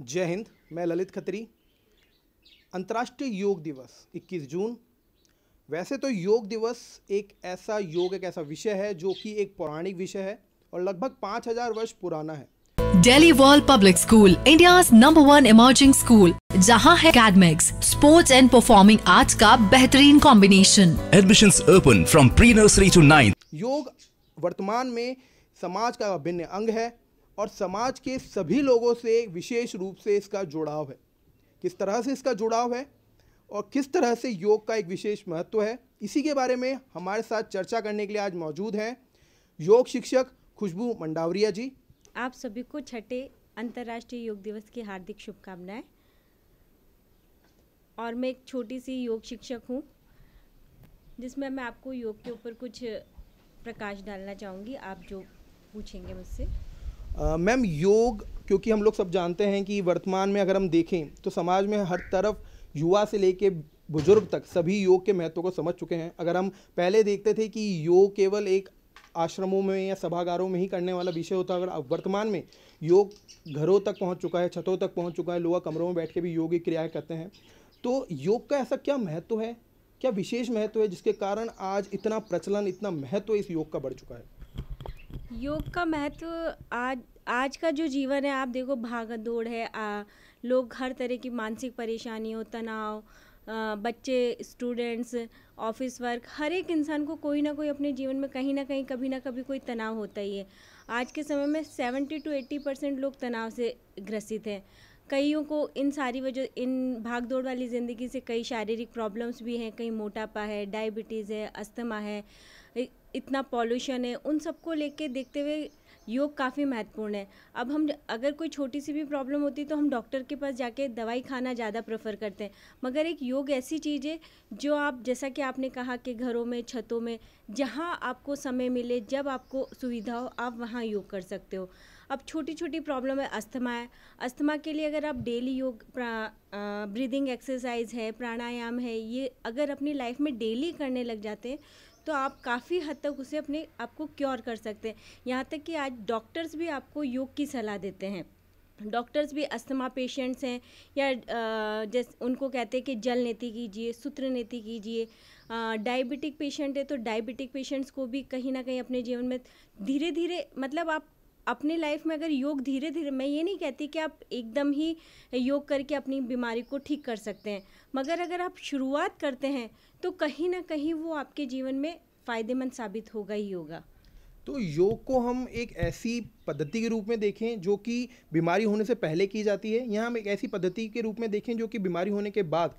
जय हिंद मैं ललित खत्री अंतर्राष्ट्रीय योग दिवस 21 जून वैसे तो योग दिवस एक ऐसा योग एक ऐसा विषय है जो कि एक पौराणिक विषय है और लगभग 5000 वर्ष पुराना है Delhi world public school India number one emerging school जहां है academics sports and performing arts का बेहतरीन combination admission open from pre nursery to ninth योग वर्तमान में समाज का अभिन्न अंग है और समाज के सभी लोगों से विशेष रूप से इसका जुड़ाव है किस तरह से इसका जुड़ाव है और किस तरह से योग का एक विशेष महत्व है इसी के बारे में हमारे साथ चर्चा करने के लिए आज मौजूद हैं योग शिक्षक खुशबू मंडावरिया जी आप सभी को छठे अंतर्राष्ट्रीय योग दिवस की हार्दिक शुभकामनाएं और मैं एक छोटी सी योग शिक्षक हूँ जिसमें मैं आपको योग के ऊपर कुछ प्रकाश डालना चाहूँगी आप जो पूछेंगे मुझसे मैम योग क्योंकि हम लोग सब जानते हैं कि वर्तमान में अगर हम देखें तो समाज में हर तरफ युवा से लेके बुजुर्ग तक सभी योग के महत्व को समझ चुके हैं अगर हम पहले देखते थे कि योग केवल एक आश्रमों में या सभागारों में ही करने वाला विषय होता है अगर वर्तमान में योग घरों तक पहुंच चुका है छतों तक पहुंच चुका है लोग कमरों में बैठ के भी की क्रियाएँ करते हैं तो योग का ऐसा क्या महत्व है क्या विशेष महत्व है जिसके कारण आज इतना प्रचलन इतना महत्व इस योग का बढ़ चुका है योग का महत्व आज आज का जो जीवन है आप देखो भागा दौड़ है आ, लोग हर तरह की मानसिक परेशानियों तनाव आ, बच्चे स्टूडेंट्स ऑफिस वर्क हर एक इंसान को कोई ना कोई अपने जीवन में कहीं ना कहीं कभी ना कभी कोई तनाव होता ही है आज के समय में सेवेंटी टू एट्टी परसेंट लोग तनाव से ग्रसित हैं कईयों को इन सारी वजह इन भाग दौड़ वाली ज़िंदगी से कई शारीरिक प्रॉब्लम्स भी हैं कई मोटापा है डायबिटीज़ है अस्थमा है इतना पॉल्यूशन है उन सबको लेके देखते हुए योग काफ़ी महत्वपूर्ण है अब हम अगर कोई छोटी सी भी प्रॉब्लम होती है तो हम डॉक्टर के पास जाके दवाई खाना ज़्यादा प्रेफर करते हैं मगर एक योग ऐसी चीज़ है जो आप जैसा कि आपने कहा कि घरों में छतों में जहाँ आपको समय मिले जब आपको सुविधा हो आप वहाँ योग कर सकते हो अब छोटी छोटी प्रॉब्लम है अस्थमा है अस्थमा के लिए अगर आप डेली योग ब्रीदिंग एक्सरसाइज है प्राणायाम है ये अगर अपनी लाइफ में डेली करने लग जाते हैं तो आप काफ़ी हद तक उसे अपने आपको क्योर कर सकते हैं यहाँ तक कि आज डॉक्टर्स भी आपको योग की सलाह देते हैं डॉक्टर्स भी अस्थमा पेशेंट्स हैं या जैसे उनको कहते हैं कि जल नीति कीजिए सूत्र नीति कीजिए डायबिटिक पेशेंट है तो डायबिटिक पेशेंट्स को भी कहीं ना कहीं अपने जीवन में धीरे धीरे मतलब आप अपने लाइफ में अगर योग धीरे धीरे मैं ये नहीं कहती कि आप एकदम ही योग करके अपनी बीमारी को ठीक कर सकते हैं मगर अगर आप शुरुआत करते हैं तो कहीं ना कहीं वो आपके जीवन में फ़ायदेमंद साबित होगा ही होगा तो योग को हम एक ऐसी पद्धति के रूप में देखें जो कि बीमारी होने से पहले की जाती है या हम एक ऐसी पद्धति के रूप में देखें जो कि बीमारी होने के बाद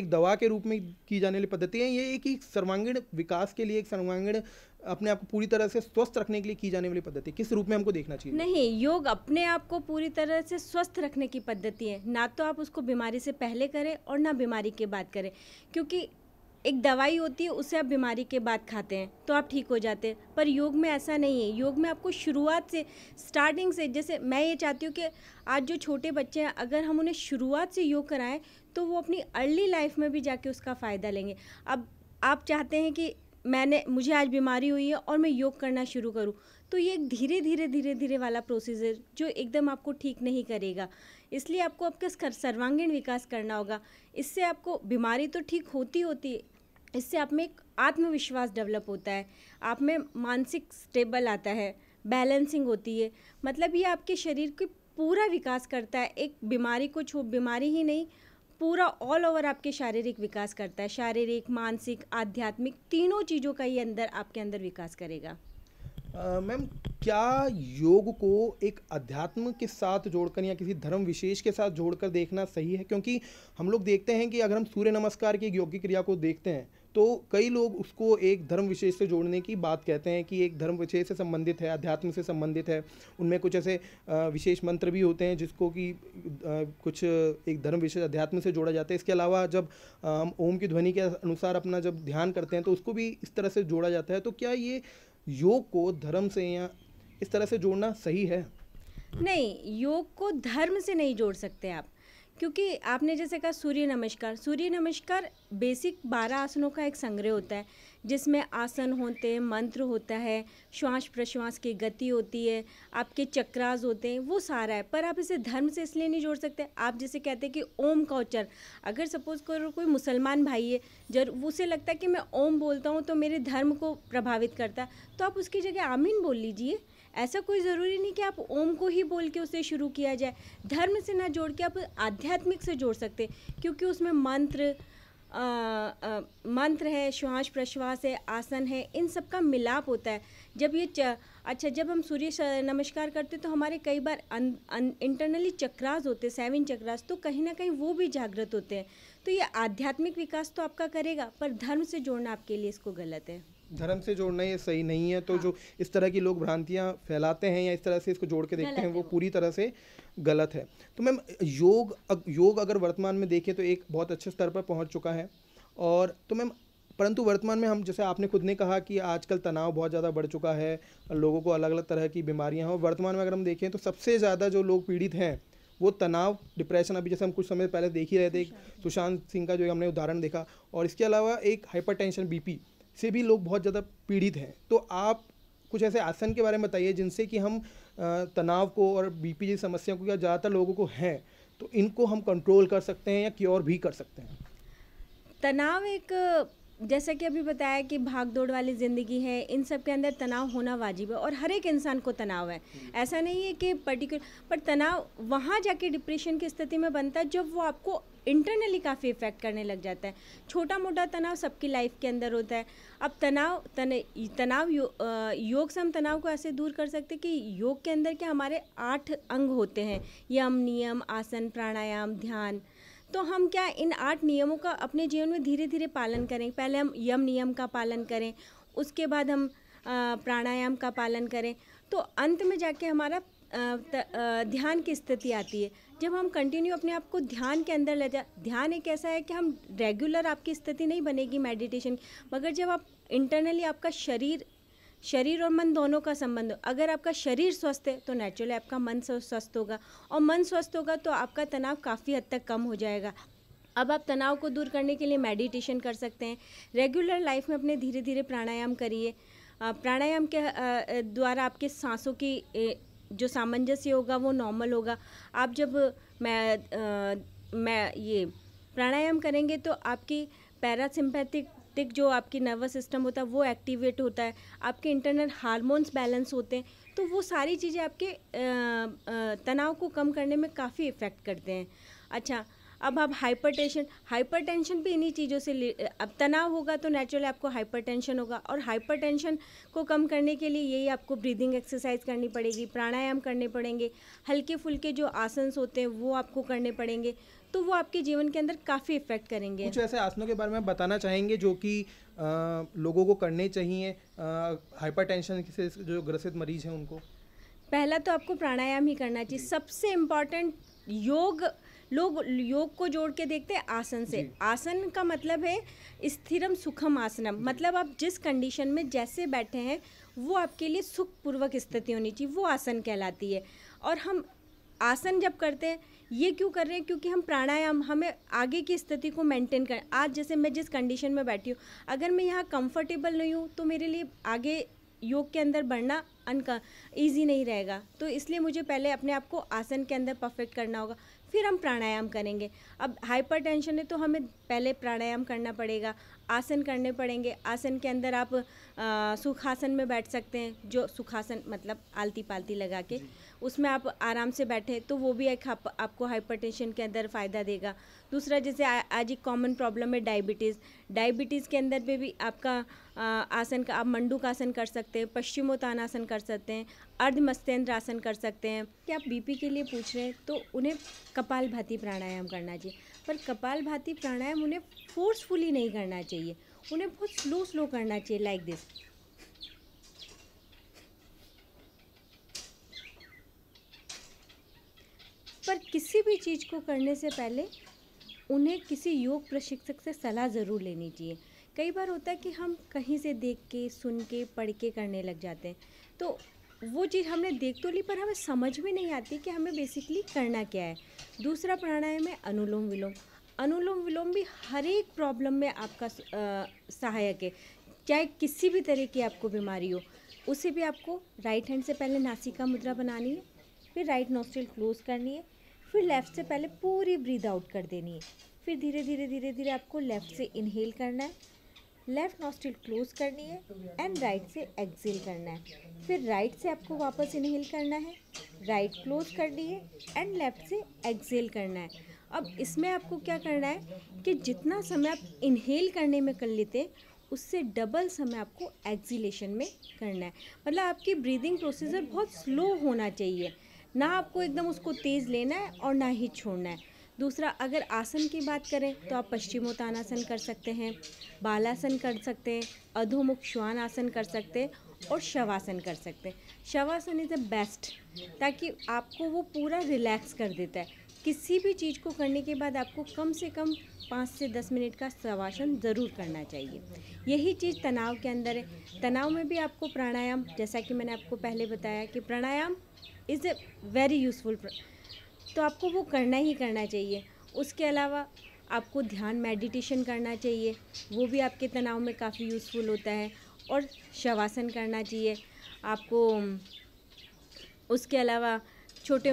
एक दवा के रूप में की जाने वाली पद्धति है ये एक, एक सर्वांगीण विकास के लिए एक सर्वांगीण अपने आप को पूरी तरह से स्वस्थ रखने के लिए की जाने वाली पद्धति किस रूप में हमको देखना चाहिए नहीं योग अपने आप को पूरी तरह से स्वस्थ रखने की पद्धति है ना तो आप उसको बीमारी से पहले करें और ना बीमारी के बाद करें क्योंकि एक दवाई होती है उसे आप बीमारी के बाद खाते हैं तो आप ठीक हो जाते हैं पर योग में ऐसा नहीं है योग में आपको शुरुआत से स्टार्टिंग से जैसे मैं ये चाहती हूँ कि आज जो छोटे बच्चे हैं अगर हम उन्हें शुरुआत से योग कराएं तो वो अपनी अर्ली लाइफ में भी जाके उसका फ़ायदा लेंगे अब आप चाहते हैं कि मैंने मुझे आज बीमारी हुई है और मैं योग करना शुरू करूँ तो ये एक धीरे धीरे धीरे धीरे वाला प्रोसीजर जो एकदम आपको ठीक नहीं करेगा इसलिए आपको आपका सर्वांगीण विकास करना होगा इससे आपको बीमारी तो ठीक होती होती है इससे आप में एक आत्मविश्वास डेवलप होता है आप में मानसिक स्टेबल आता है बैलेंसिंग होती है मतलब ये आपके शरीर के पूरा विकास करता है एक बीमारी को छो बीमारी ही नहीं पूरा ऑल ओवर आपके शारीरिक विकास करता है शारीरिक मानसिक आध्यात्मिक तीनों चीज़ों का ये अंदर आपके अंदर विकास करेगा मैम क्या योग को एक अध्यात्म के साथ जोड़कर या किसी धर्म विशेष के साथ जोड़कर देखना सही है क्योंकि हम लोग देखते हैं कि अगर हम सूर्य नमस्कार की एक क्रिया को देखते हैं तो कई लोग उसको एक धर्म विशेष से जोड़ने की बात कहते हैं कि एक धर्म विशेष से संबंधित है अध्यात्म से संबंधित है उनमें कुछ ऐसे विशेष मंत्र भी होते हैं जिसको कि कुछ एक धर्म विशेष अध्यात्म से जोड़ा जाता है इसके अलावा जब हम ओम की ध्वनि के अनुसार अपना जब ध्यान करते हैं तो उसको भी इस तरह से जोड़ा जाता है तो क्या ये योग को धर्म से या इस तरह से जोड़ना सही है नहीं योग को धर्म से नहीं जोड़ सकते आप क्योंकि आपने जैसे कहा सूर्य नमस्कार सूर्य नमस्कार बेसिक बारह आसनों का एक संग्रह होता है जिसमें आसन होते हैं मंत्र होता है श्वास प्रश्वास की गति होती है आपके चक्रास होते हैं वो सारा है पर आप इसे धर्म से इसलिए नहीं जोड़ सकते आप जैसे कहते हैं कि ओम का उच्चर अगर सपोज करो कोई मुसलमान भाई है जब उसे लगता है कि मैं ओम बोलता हूँ तो मेरे धर्म को प्रभावित करता है तो आप उसकी जगह आमीन बोल लीजिए ऐसा कोई ज़रूरी नहीं कि आप ओम को ही बोल के उसे शुरू किया जाए धर्म से ना जोड़ के आप आध्यात्मिक से जोड़ सकते क्योंकि उसमें मंत्र आ, आ, मंत्र है श्वास प्रश्वास है आसन है इन सब का मिलाप होता है जब ये च, अच्छा जब हम सूर्य नमस्कार करते तो हमारे कई बार अन, अन, इंटरनली चक्रास होते हैं सेवन चक्रास तो कहीं ना कहीं वो भी जागृत होते हैं तो ये आध्यात्मिक विकास तो आपका करेगा पर धर्म से जोड़ना आपके लिए इसको गलत है धर्म से जोड़ना ये सही नहीं है तो हाँ। जो इस तरह की लोग भ्रांतियाँ फैलाते हैं या इस तरह से इसको जोड़ के देखते हैं वो पूरी तरह से गलत है तो मैम योग योग अगर वर्तमान में देखें तो एक बहुत अच्छे स्तर पर पहुँच चुका है और तो मैम परंतु वर्तमान में हम जैसे आपने खुद ने कहा कि आजकल तनाव बहुत ज़्यादा बढ़ चुका है लोगों को अलग अलग तरह की बीमारियाँ हैं और वर्तमान में अगर हम देखें तो सबसे ज़्यादा जो लोग पीड़ित हैं वो तनाव डिप्रेशन अभी जैसे हम कुछ समय पहले देख ही रहे थे सुशांत सिंह का जो हमने उदाहरण देखा और इसके अलावा एक हाइपरटेंशन बीपी से भी लोग बहुत ज़्यादा पीड़ित हैं तो आप कुछ ऐसे आसन के बारे में बताइए जिनसे कि हम तनाव को और पी जी समस्या को या ज़्यादातर लोगों को हैं तो इनको हम कंट्रोल कर सकते हैं या क्योर भी कर सकते हैं तनाव एक जैसा कि अभी बताया कि भाग दौड़ वाली ज़िंदगी है इन सब के अंदर तनाव होना वाजिब है और हर एक इंसान को तनाव है हम्म। ऐसा नहीं है कि पर्टिकुलर पर तनाव वहाँ जाके डिप्रेशन की स्थिति में बनता है जब वो आपको इंटरनली काफ़ी इफ़ेक्ट करने लग जाता है छोटा मोटा तनाव सबकी लाइफ के अंदर होता है अब तनाव तन, तनाव यो, योग से हम तनाव को ऐसे दूर कर सकते कि योग के अंदर के हमारे आठ अंग होते हैं यम नियम आसन प्राणायाम ध्यान तो हम क्या इन आठ नियमों का अपने जीवन में धीरे धीरे पालन करें पहले हम यम नियम का पालन करें उसके बाद हम प्राणायाम का पालन करें तो अंत में जाके हमारा ध्यान की स्थिति आती है जब हम कंटिन्यू अपने आप को ध्यान के अंदर ले जा ध्यान एक ऐसा है कि हम रेगुलर आपकी स्थिति नहीं बनेगी मेडिटेशन मगर जब आप इंटरनली आपका शरीर शरीर और मन दोनों का संबंध हो अगर आपका शरीर स्वस्थ है तो नेचुरली आपका मन स्वस्थ होगा और मन स्वस्थ होगा तो आपका तनाव काफ़ी हद तक कम हो जाएगा अब आप तनाव को दूर करने के लिए मेडिटेशन कर सकते हैं रेगुलर लाइफ में अपने धीरे धीरे प्राणायाम करिए प्राणायाम के द्वारा आपके सांसों की जो सामंजस्य होगा वो नॉर्मल होगा आप जब मैं आ, मैं ये प्राणायाम करेंगे तो आपकी पैरासिम्पैथिक टिक जो आपकी नर्वस सिस्टम होता है वो एक्टिवेट होता है आपके इंटरनल हार्मोन्स बैलेंस होते हैं तो वो सारी चीज़ें आपके तनाव को कम करने में काफ़ी इफ़ेक्ट करते हैं अच्छा अब आप हाइपरटेंशन हाइपरटेंशन भी इन्हीं चीज़ों से अब तनाव होगा तो नेचुरली आपको हाइपरटेंशन होगा और हाइपरटेंशन को कम करने के लिए यही आपको ब्रीदिंग एक्सरसाइज करनी पड़ेगी प्राणायाम करने पड़ेंगे हल्के फुल्के जो आसन होते हैं वो आपको करने पड़ेंगे तो वो आपके जीवन के अंदर काफ़ी इफेक्ट करेंगे कुछ ऐसे आसनों के बारे में बताना चाहेंगे जो कि लोगों को करने चाहिए हाइपर से जो ग्रसित मरीज हैं उनको पहला तो आपको प्राणायाम ही करना चाहिए सबसे इम्पॉर्टेंट योग लोग योग को जोड़ के देखते हैं आसन से आसन का मतलब है स्थिरम सुखम आसनम मतलब आप जिस कंडीशन में जैसे बैठे हैं वो आपके लिए सुखपूर्वक स्थिति होनी चाहिए वो आसन कहलाती है और हम आसन जब करते हैं ये क्यों कर रहे हैं क्योंकि हम प्राणायाम हमें आगे की स्थिति को मेंटेन कर आज जैसे मैं जिस कंडीशन में बैठी हूँ अगर मैं यहाँ कंफर्टेबल नहीं हूँ तो मेरे लिए आगे योग के अंदर बढ़ना अनका ईजी नहीं रहेगा तो इसलिए मुझे पहले अपने आप को आसन के अंदर परफेक्ट करना होगा फिर हम प्राणायाम करेंगे अब हाइपरटेंशन है तो हमें पहले प्राणायाम करना पड़ेगा आसन करने पड़ेंगे आसन के अंदर आप सुखासन में बैठ सकते हैं जो सुखासन मतलब आलती पालती लगा के उसमें आप आराम से बैठे तो वो भी एक आप, आपको हाइपरटेंशन के अंदर फ़ायदा देगा दूसरा जैसे आ, आज एक कॉमन प्रॉब्लम है डायबिटीज़ डायबिटीज़ के अंदर पर भी आपका आसन का आप मंडूक आसन कर सकते हैं पश्चिमोत्तान आसन कर सकते हैं अर्धमस्तेंद्र आसन कर सकते हैं कि आप बीपी के लिए पूछ रहे हैं तो उन्हें कपाल भाती प्राणायाम करना चाहिए पर कपाल भाती प्राणायाम उन्हें फोर्सफुली नहीं करना चाहिए उन्हें बहुत स्लो स्लो करना चाहिए लाइक दिस पर किसी भी चीज़ को करने से पहले उन्हें किसी योग प्रशिक्षक से सलाह ज़रूर लेनी चाहिए कई बार होता है कि हम कहीं से देख के सुन के पढ़ के करने लग जाते हैं तो वो चीज़ हमने देख तो ली पर हमें समझ में नहीं आती कि हमें बेसिकली करना क्या है दूसरा प्राणायाम है अनुलोम विलोम अनुलोम विलोम भी हर एक प्रॉब्लम में आपका सहायक है चाहे किसी भी तरह की आपको बीमारी हो उसे भी आपको राइट हैंड से पहले नासिका मुद्रा बनानी है फिर राइट नोस्ट्रिल क्लोज करनी है फिर लेफ़्ट से पहले पूरी ब्रीद आउट कर देनी है फिर धीरे धीरे धीरे धीरे आपको लेफ़्ट से इनहेल करना है लेफ़्ट नॉस्टिल क्लोज करनी है एंड राइट से एक्सेल करना है फिर राइट से आपको वापस इनहेल करना है राइट क्लोज करनी है एंड लेफ़्ट से एक्सेल करना है अब इसमें आपको क्या करना है कि जितना समय आप इनहेल करने में कर लेते उससे डबल समय आपको एक्जिलेशन में करना है मतलब आपकी ब्रीदिंग प्रोसीजर बहुत स्लो होना चाहिए ना आपको एकदम उसको तेज़ लेना है और ना ही छोड़ना है दूसरा अगर आसन की बात करें तो आप पश्चिमोत्तानासन कर सकते हैं बालासन कर सकते हैं अधोमुख श्वान आसन कर सकते हैं और शवासन कर सकते हैं शवासन इज़ द बेस्ट ताकि आपको वो पूरा रिलैक्स कर देता है किसी भी चीज़ को करने के बाद आपको कम से कम पाँच से दस मिनट का शवासन ज़रूर करना चाहिए यही चीज़ तनाव के अंदर है तनाव में भी आपको प्राणायाम जैसा कि मैंने आपको पहले बताया कि pranayama is a very useful तो आपको वो करना ही करना चाहिए उसके अलावा आपको ध्यान मेडिटेशन करना चाहिए वो भी आपके तनाव में काफ़ी यूज़फुल होता है और शवासन करना चाहिए आपको उसके अलावा छोटे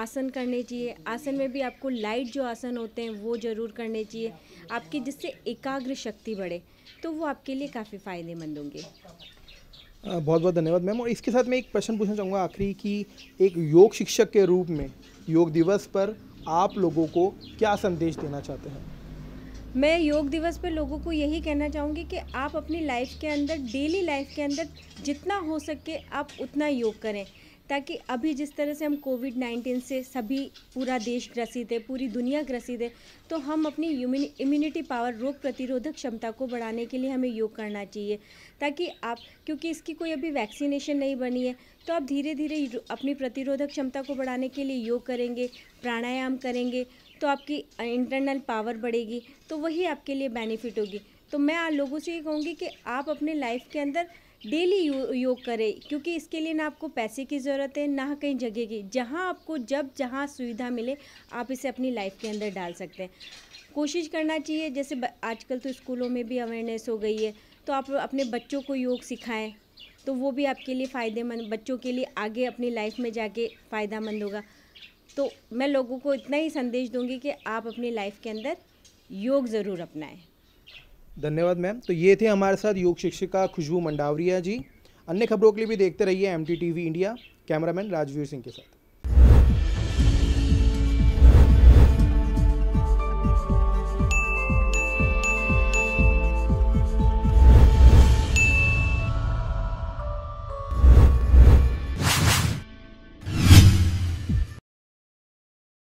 आसन करने चाहिए आसन में भी आपको लाइट जो आसन होते हैं वो ज़रूर करने चाहिए आपकी जिससे एकाग्र शक्ति बढ़े तो वो आपके लिए काफ़ी फ़ायदेमंद होंगे बहुत बहुत धन्यवाद मैम और इसके साथ मैं एक प्रश्न पूछना चाहूँगा आखिरी कि एक योग शिक्षक के रूप में योग दिवस पर आप लोगों को क्या संदेश देना चाहते हैं मैं योग दिवस पर लोगों को यही कहना चाहूँगी कि आप अपनी लाइफ के अंदर डेली लाइफ के अंदर जितना हो सके आप उतना योग करें ताकि अभी जिस तरह से हम कोविड नाइन्टीन से सभी पूरा देश ग्रसित है पूरी दुनिया ग्रसित है तो हम अपनी इम्यूनिटी पावर रोग प्रतिरोधक क्षमता को बढ़ाने के लिए हमें योग करना चाहिए ताकि आप क्योंकि इसकी कोई अभी वैक्सीनेशन नहीं बनी है तो आप धीरे धीरे अपनी प्रतिरोधक क्षमता को बढ़ाने के लिए योग करेंगे प्राणायाम करेंगे तो आपकी इंटरनल पावर बढ़ेगी तो वही आपके लिए बेनिफिट होगी तो मैं लोगों से ये कहूँगी कि आप अपने लाइफ के अंदर डेली योग करें क्योंकि इसके लिए ना आपको पैसे की ज़रूरत है ना कहीं जगह की जहाँ आपको जब जहाँ सुविधा मिले आप इसे अपनी लाइफ के अंदर डाल सकते हैं कोशिश करना चाहिए जैसे आजकल तो स्कूलों में भी अवेयरनेस हो गई है तो आप अपने बच्चों को योग सिखाएं तो वो भी आपके लिए फ़ायदेमंद बच्चों के लिए आगे अपनी लाइफ में जाके मंद होगा तो मैं लोगों को इतना ही संदेश दूँगी कि आप अपनी लाइफ के अंदर योग ज़रूर अपनाएँ धन्यवाद मैम तो ये थे हमारे साथ योग शिक्षिका खुशबू मंडावरिया जी अन्य खबरों के लिए भी देखते रहिए M T India cameraman Rajveer Singh के साथ